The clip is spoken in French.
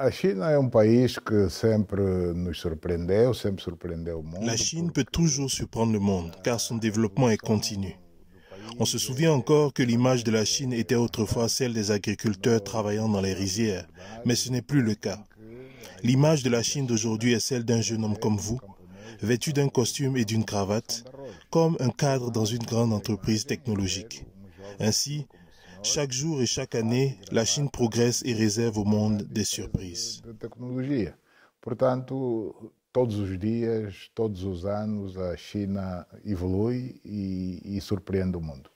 Um la Chine peut toujours surprendre le monde, car son développement est continu. On se souvient encore que l'image de la Chine était autrefois celle des agriculteurs travaillant dans les rizières, mais ce n'est plus le cas. L'image de la Chine d'aujourd'hui est celle d'un jeune homme comme vous, vêtu d'un costume et d'une cravate, comme un cadre dans une grande entreprise technologique. Ainsi, chaque jour et chaque année, la Chine progresse et réserve au monde des surprises. Portanto, todos os dias, todos os anos, a China evolui e, e surpreende o mundo.